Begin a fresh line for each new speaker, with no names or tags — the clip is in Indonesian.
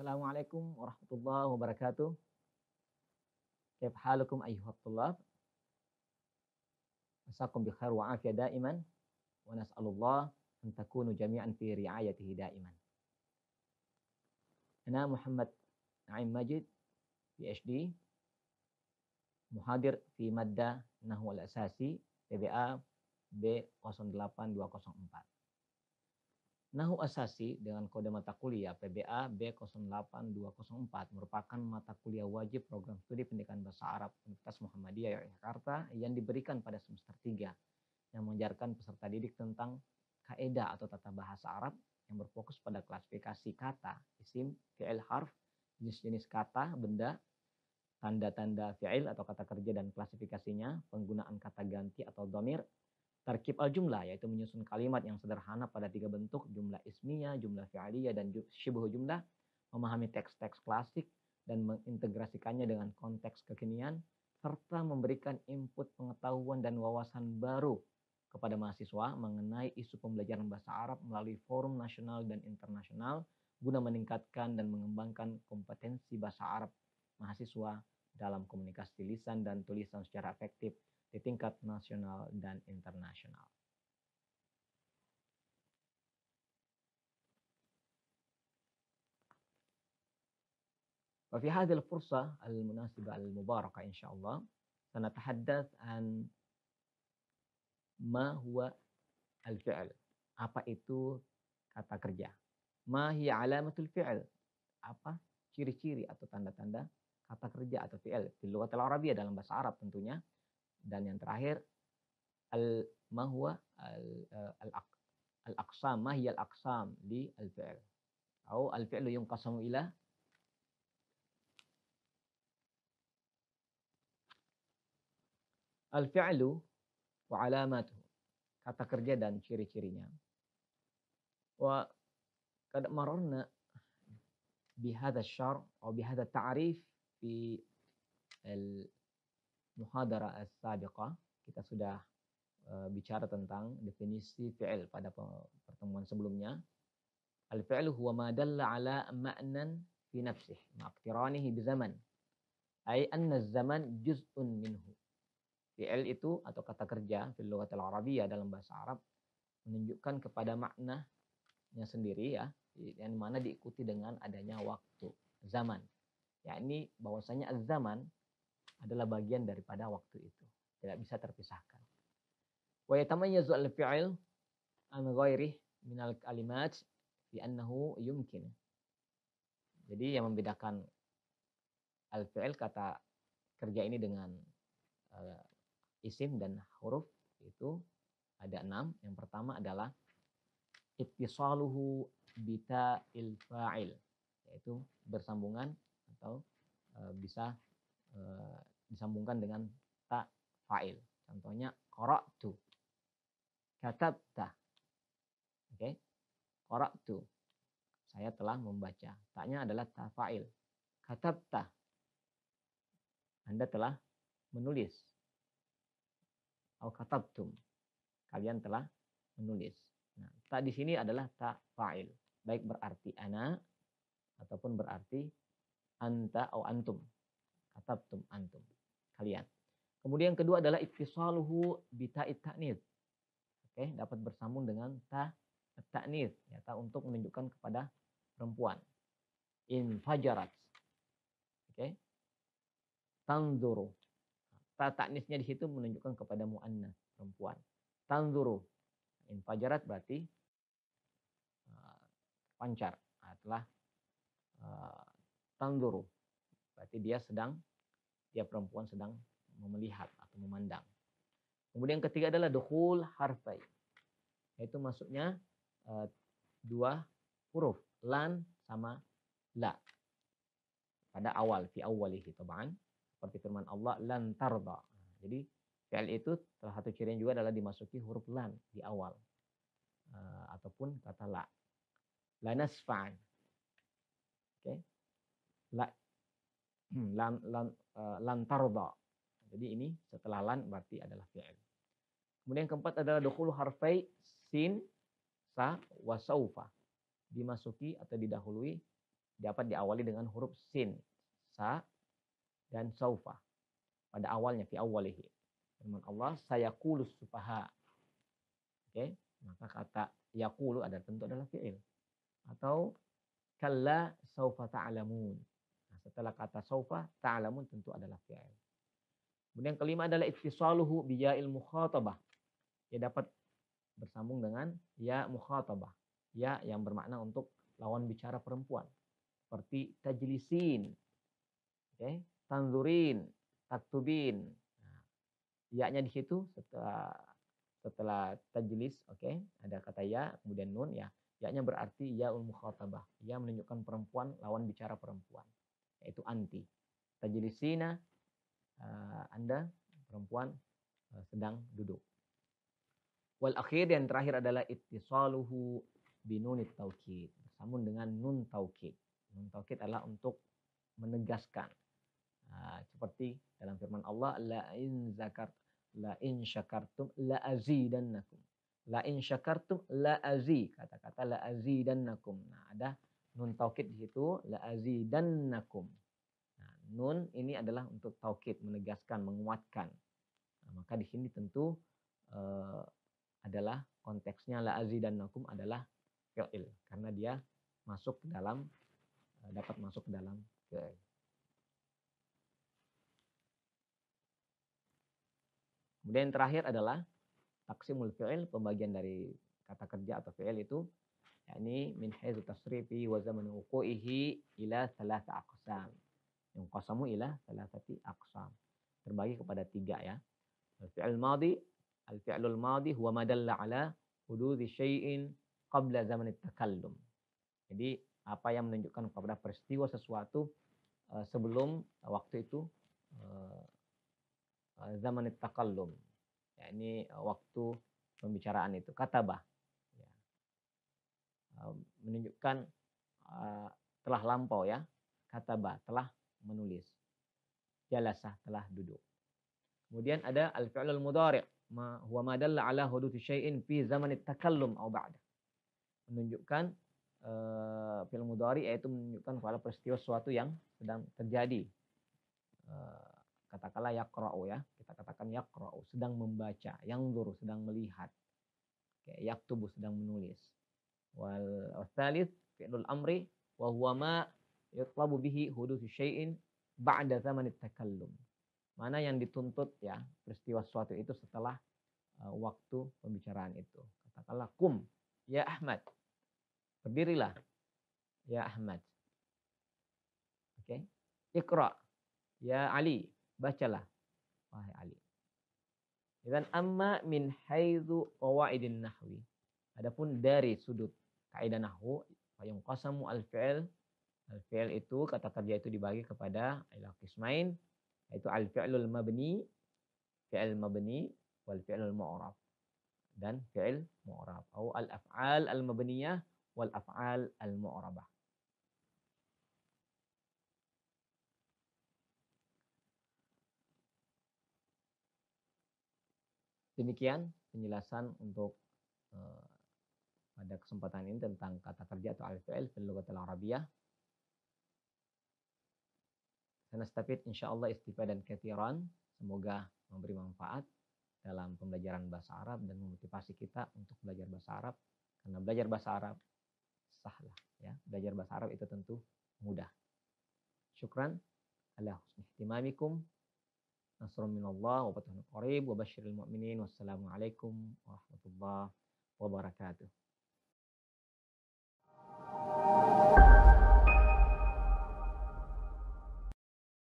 Assalamualaikum warahmatullahi wabarakatuh. Kaif halukum ayyuhat tullab? Asakum bi khair wa afiyah daiman. Wa nas'alullah an takunu jami'an fi ri'ayatihi daiman. Ana Muhammad Naim Majid, PhD. Muhadir fi madda Nahwal Asasi, PBA B08204. Nahu Asasi dengan kode mata kuliah PBA B08204 merupakan mata kuliah wajib program studi pendidikan bahasa Arab Universitas Muhammadiyah Yogyakarta yang diberikan pada semester 3 yang mengajarkan peserta didik tentang kaedah atau tata bahasa Arab yang berfokus pada klasifikasi kata, isim, fi'il harf, jenis-jenis kata, benda, tanda-tanda fi'il atau kata kerja dan klasifikasinya, penggunaan kata ganti atau domir, Tarkib al-jumlah yaitu menyusun kalimat yang sederhana pada tiga bentuk jumlah ismiyah, jumlah fi'aliyah dan syibhu jumlah, memahami teks-teks klasik dan mengintegrasikannya dengan konteks kekinian serta memberikan input pengetahuan dan wawasan baru kepada mahasiswa mengenai isu pembelajaran bahasa Arab melalui forum nasional dan internasional guna meningkatkan dan mengembangkan kompetensi bahasa Arab mahasiswa dalam komunikasi lisan dan tulisan secara efektif di tingkat nasional dan internasional. وفي هذه الفرصة المناسبة المباركة إن شاء الله سنتحدث عن ما هو الفعل apa itu kata kerja ما هي علامة الفعل apa ciri-ciri atau tanda-tanda kata kerja atau fi'il di lugat al dalam bahasa Arab tentunya dan yang terakhir al mahwa al eh, al al aqsam mahiyal aqsam di al fi'l atau al fi'lu yunqasamu ila al fi'lu wa alamatuhu kata kerja dan ciri-cirinya wa kad mararna bihadha syar atau bihadha ta'rif fi al muhadara as sabiqa kita sudah uh, bicara tentang definisi fi'il pada pertemuan sebelumnya. al fiil huwa ma dalla ala ma'nan fi nafsih ma'qtiranihi bi zaman. Ai anna zaman juz'un minhu. Fi'il itu atau kata kerja fil lughat al-arabiyyah dalam bahasa Arab menunjukkan kepada maknanya sendiri ya, yang mana diikuti dengan adanya waktu, zaman. yakni bahwasanya az-zaman adalah bagian daripada waktu itu. Tidak bisa terpisahkan. Wa yatamayyazu al-fi'il an ghairihi min al-kalimat bi annahu yumkin. Jadi yang membedakan al-fi'il kata kerja ini dengan uh, isim dan huruf itu ada enam. Yang pertama adalah ittisaluhu bita il fa'il yaitu bersambungan atau uh, bisa Eh, disambungkan dengan ta fa'il. Contohnya qara'tu. Katabta. Oke. Okay. Qara'tu. Saya telah membaca. Taknya adalah ta fa'il. Katabta. Anda telah menulis. Au katabtum. Kalian telah menulis. Nah, ta di sini adalah ta fa'il. Baik berarti ana ataupun berarti anta atau antum katabtum antum. Kalian. Kemudian yang kedua adalah ittisaluhu bita ta'nid. Oke, dapat bersambung dengan ta ta'nid, ya ta untuk menunjukkan kepada perempuan. Infajarat. Oke. Tanzuru. Ta ta'nisnya di situ menunjukkan kepada muannas, perempuan. Tanzuru. Infajarat berarti uh, pancar, adalah ah, uh, eh, tanzuru. Berarti dia sedang dia perempuan sedang melihat atau memandang. Kemudian yang ketiga adalah dukhul harfai. Yaitu masuknya eh, dua huruf. Lan sama la. Pada awal. Fi awalihi taba'an. Seperti firman Allah. Lan tarda. Jadi fi'al itu salah satu ciri juga adalah dimasuki huruf lan di awal. Eh, ataupun kata la. La nasfa'an. Oke. Okay. La Hmm, lan lan uh, lantarda. Jadi ini setelah lan berarti adalah fi'il. Kemudian yang keempat adalah dukul harfai sin sa wa saufa. Dimasuki atau didahului dapat diawali dengan huruf sin, sa dan saufa. Pada awalnya fi awalihi. Firman Allah saya kulus sufaha. Oke, okay? maka kata yakulu ada tentu adalah fi'il. Atau kalla saufa ta'lamun. Setelah kata saufa, ta'lamun tentu adalah fi'il. Kemudian yang kelima adalah ittisaluhu ya'il mukhatabah. Ya dapat bersambung dengan ya mukhatabah. Ya yang bermakna untuk lawan bicara perempuan. Seperti tajlisin, okay? tanzurin, taktubin. Nah, ya-nya di situ setelah setelah tajlis, oke, okay? ada kata ya, kemudian nun ya. Ya-nya berarti ya ul mukhatabah. Ya menunjukkan perempuan lawan bicara perempuan yaitu anti. Tajlisina eh, Anda perempuan eh, sedang duduk. Wal akhir yang terakhir adalah ittisaluhu binunit taukid. Bersambung dengan nun taukid. Nun taukid adalah untuk menegaskan. Ah, seperti dalam firman Allah la in zakart la in syakartum la azidannakum. La in syakartum la azi. Kata-kata la azidannakum. Nah, ada nun taukid di situ la azidannakum. Nah, nun ini adalah untuk taukid, menegaskan, menguatkan. Nah, maka di sini tentu uh, adalah konteksnya la azidannakum adalah fi'il karena dia masuk ke dalam uh, dapat masuk ke dalam fi'il. Kemudian yang terakhir adalah taksimul fi'il, pembagian dari kata kerja atau fi'il itu yakni min haitsu tasrifi wa zaman wuqu'ihi ila thalatha aqsam. Yang qasamu ila thalathati aqsam. Terbagi kepada tiga ya. al fil madhi, al-fi'lul madhi huwa dalla ala hududhi syai'in qabla zaman takallum. Jadi apa yang menunjukkan kepada peristiwa sesuatu eh, sebelum waktu itu eh, eh, zaman takallum yakni waktu pembicaraan itu katabah Eh, menunjukkan eh, telah lampau ya. kata bah telah menulis. Jalasah telah duduk. Kemudian ada al-fi'lul mudhari' ma huwa ma dalla ala huduti syai'in fi zaman takallum au ba'da. Menunjukkan uh, eh, fi'il mudhari yaitu menunjukkan pada peristiwa sesuatu yang sedang terjadi. Uh, katakanlah yaqra'u ya. Kita katakan yaqra'u sedang membaca, yang guru sedang melihat. yak yaktubu sedang menulis wal thalith fi'lul amri wa huwa ma yutlabu bihi hudutsu syai'in ba'da zamanit takallum. Mana yang dituntut ya peristiwa suatu itu setelah uh, waktu pembicaraan itu. Katakanlah kum ya Ahmad. Berdirilah ya Ahmad. Oke. Okay. ikra ya Ali, bacalah wahai Ali. Dan amma min haidu qawaidin nahwi. Adapun dari sudut kaidah nahwu fayung kosamu al fil al fil itu kata kerja itu dibagi kepada ila qismain yaitu al fi'lul mabni fil mabni wal fi'lul mu'rab dan fil mu'rab atau al af'al al mabniyah wal af'al al mu'rabah Demikian penjelasan untuk uh, pada kesempatan ini tentang kata kerja atau alif fiil fil lughatil arabiyah. Sanastafid insyaallah istifadan katiran. Semoga memberi manfaat dalam pembelajaran bahasa Arab dan memotivasi kita untuk belajar bahasa Arab karena belajar bahasa Arab sahlah ya belajar bahasa Arab itu tentu mudah syukran ala husni ihtimamikum nasrun minallah wa fathun qarib wa basyiril mu'minin wassalamu alaikum warahmatullahi wabarakatuh